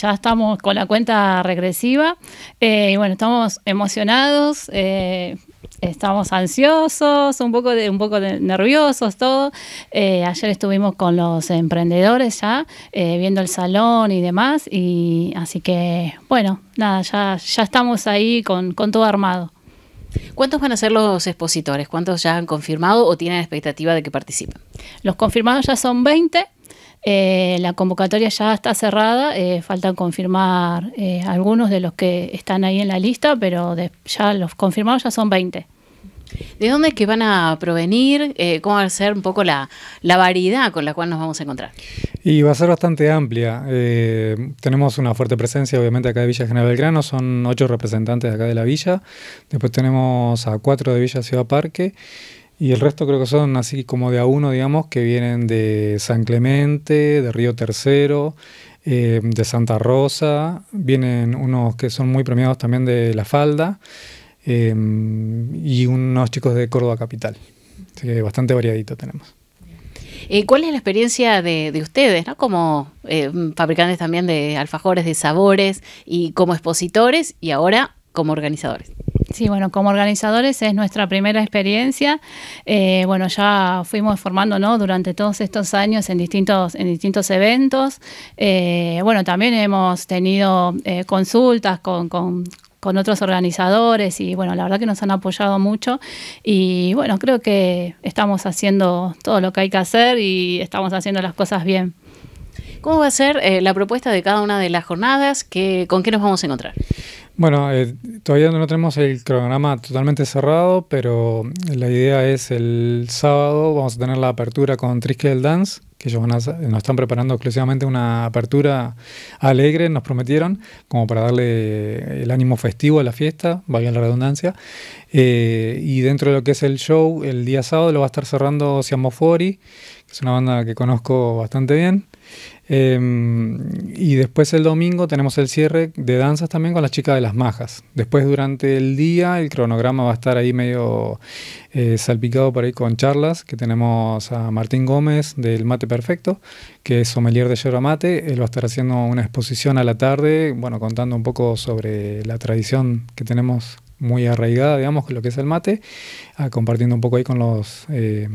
ya estamos con la cuenta regresiva. Eh, y bueno, estamos emocionados, eh, estamos ansiosos, un poco, un poco nerviosos, todo. Eh, ayer estuvimos con los emprendedores ya, viendo el salón y demás. Y así que, bueno, nada, ya, ya estamos ahí con, con todo armado. ¿Cuántos van a ser los expositores? ¿Cuántos ya han confirmado o tienen expectativa de que participen? Los confirmados ya son 20. Eh, la convocatoria ya está cerrada, eh, faltan confirmar eh, algunos de los que están ahí en la lista, pero ya los confirmados ya son 20. ¿De dónde es que van a provenir? ¿Cómo va a ser un poco la, la, variedad con la cual nos vamos a encontrar? Y va a ser bastante amplia. tenemos una fuerte presencia, obviamente, acá de Villa General Belgrano. Son ocho representantes acá de la villa. Después tenemos a cuatro de Villa Ciudad Parque y el resto creo que son así como de a uno, digamos, que vienen de San Clemente, de Río Tercero, eh, de Santa Rosa, vienen unos que son muy premiados también de La Falda eh, y unos chicos de Córdoba Capital. Así que bastante variadito tenemos. Eh, ¿Cuál es la experiencia de, ustedes, como fabricantes también de alfajores, de sabores y como expositores y ahora como organizadores? Sí, bueno, como organizadores es nuestra primera experiencia. Eh, bueno, ya fuimos formando durante todos estos años en distintos, en distintos eventos. Eh, bueno, también hemos tenido eh, consultas con, con otros organizadores y bueno, la verdad que nos han apoyado mucho y bueno, creo que estamos haciendo todo lo que hay que hacer y estamos haciendo las cosas bien. ¿Cómo va a ser la propuesta de cada una de las jornadas? ¿Con qué nos vamos a encontrar? Bueno, eh, todavía no tenemos el cronograma totalmente cerrado, pero la idea es el sábado vamos a tener la apertura con Triskel Dance, que ellos nos están preparando exclusivamente una apertura alegre, nos prometieron, como para darle el ánimo festivo a la fiesta, valga la redundancia. Eh, y dentro de lo que es el show, el día sábado lo va a estar cerrando Siamofori, que es una banda que conozco bastante bien. Em, y después el domingo tenemos el cierre de danzas también con las chicas de las majas. Después durante el día el cronograma va a estar ahí medio eh, salpicado por ahí con charlas, que tenemos a Martín Gómez del Mate Perfecto, que es sommelier de yerba mate. Él va a estar haciendo una exposición a la tarde, bueno, contando un poco sobre la tradición que tenemos muy arraigada, digamos, con lo que es el mate, ah, compartiendo un poco ahí con los... Eh,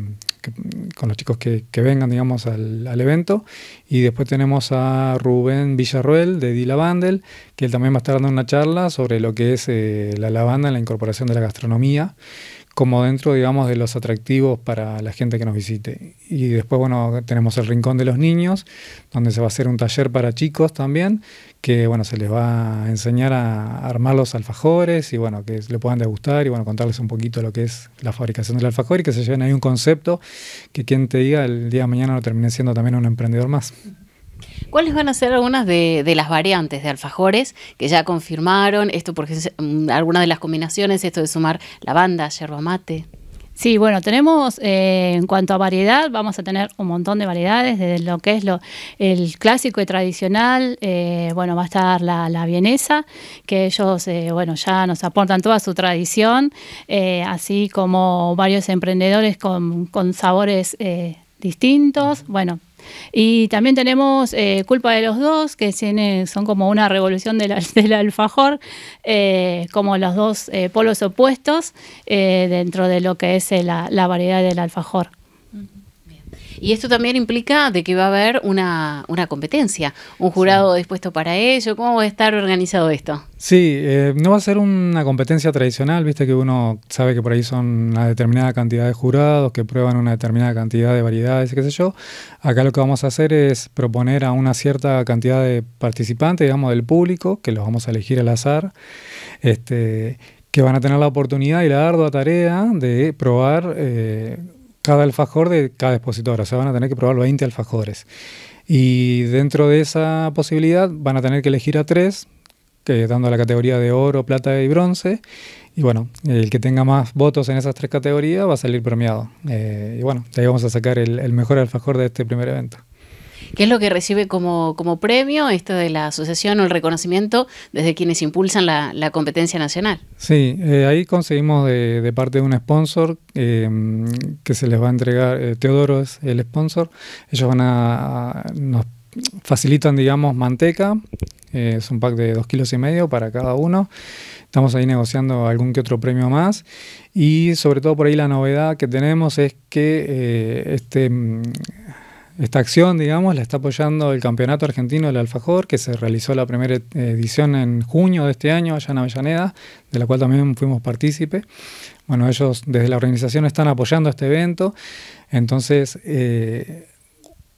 con los chicos que, vengan, digamos, al, evento. Y después tenemos a Rubén Villarroel de Di Lavandel, que él también va a estar dando una charla sobre lo que es eh, la lavanda en la incorporación de la gastronomía como dentro, digamos, de los atractivos para la gente que nos visite. Y después, bueno, tenemos el Rincón de los Niños, donde se va a hacer un taller para chicos también, que, bueno, se les va a enseñar a armar los alfajores y, bueno, que lo puedan degustar y, bueno, contarles un poquito lo que es la fabricación del alfajor y que se lleven ahí un concepto que quien te diga el día de mañana lo termine siendo también un emprendedor más. ¿Cuáles van a ser algunas de, las variantes de alfajores que ya confirmaron? Esto, porque mm, algunas de las combinaciones, esto de sumar lavanda, yerba mate. Sí, bueno, tenemos eh, en cuanto a variedad, vamos a tener un montón de variedades, desde lo que es el clásico y tradicional, eh, bueno, va a estar la, vienesa, que ellos, eh, bueno, ya nos aportan toda su tradición, así como varios emprendedores con sabores distintos. Bueno, y también tenemos eh, Culpa de los Dos, que son como una revolución del, alfajor, eh, como los dos eh, polos opuestos dentro de lo que es la variedad del alfajor. Y esto también implica de que va a haber una, competencia, un jurado dispuesto para ello. ¿Cómo va a estar organizado esto? Sí, eh, no va a ser una competencia tradicional, viste que uno sabe que por ahí son una determinada cantidad de jurados que prueban una determinada cantidad de variedades, qué sé yo. Acá lo que vamos a hacer es proponer a una cierta cantidad de participantes, digamos, del público, que los vamos a elegir al azar, este, que van a tener la oportunidad y la ardua tarea de probar. Eh, cada alfajor de cada expositor, o sea, van a tener que probar 20 alfajores. Y dentro de esa posibilidad van a tener que elegir a tres, que dando la categoría de oro, plata y bronce. Y bueno, el que tenga más votos en esas tres categorías va a salir premiado. Eh, y bueno, de ahí vamos a sacar el mejor alfajor de este primer evento. ¿Qué es lo que recibe como, premio esto de la asociación o el reconocimiento desde quienes impulsan la, competencia nacional? Sí, eh, ahí conseguimos de, parte de un sponsor em, que se les va a entregar, eh, Teodoro es el sponsor, ellos van a, nos facilitan, digamos, manteca, eh, es un pack de dos kilos y medio para cada uno. Estamos ahí negociando algún que otro premio más. Y sobre todo por ahí la novedad que tenemos es que este esta acción, digamos, la está apoyando el Campeonato Argentino del Alfajor, que se realizó la primera edición en junio de este año allá en Avellaneda, de la cual también fuimos partícipe. Bueno, ellos desde la organización están apoyando este evento, entonces eh,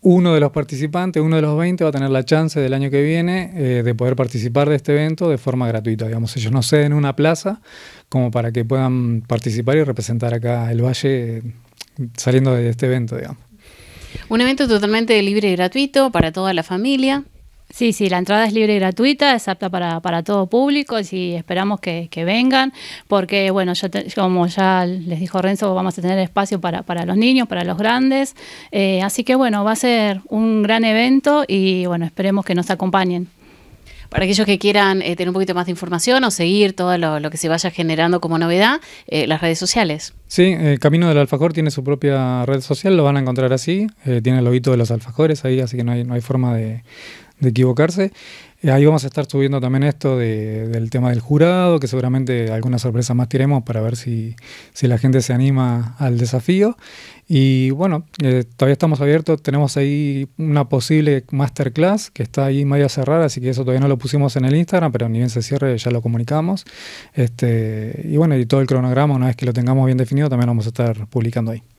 uno de los participantes, uno de los 20, va a tener la chance del año que viene eh, de poder participar de este evento de forma gratuita. Digamos, ellos no ceden una plaza como para que puedan participar y representar acá el valle eh, saliendo de este evento, digamos. Un evento totalmente libre y gratuito para toda la familia. Sí, sí, la entrada es libre y gratuita, es apta para, para todo público, y esperamos que, vengan, porque bueno, ya como ya les dijo Renzo, vamos a tener espacio para, para los niños, para los grandes, eh, así que bueno, va a ser un gran evento y bueno, esperemos que nos acompañen. Para aquellos que quieran eh, tener un poquito más de información o seguir todo lo, que se vaya generando como novedad, eh, las redes sociales. Sí, eh, Camino del Alfajor tiene su propia red social, lo van a encontrar así. tiene el lobito de los alfajores ahí, así que no hay, forma de equivocarse ahí vamos a estar subiendo también esto del tema del jurado, que seguramente alguna sorpresa más tiremos para ver si, si la gente se anima al desafío. Y bueno, eh, todavía estamos abiertos, tenemos ahí una posible masterclass que está ahí medio cerrada, así que eso todavía no lo pusimos en el Instagram, pero ni bien se cierre ya lo comunicamos. Este, y bueno, y todo el cronograma, una vez que lo tengamos bien definido, también lo vamos a estar publicando ahí.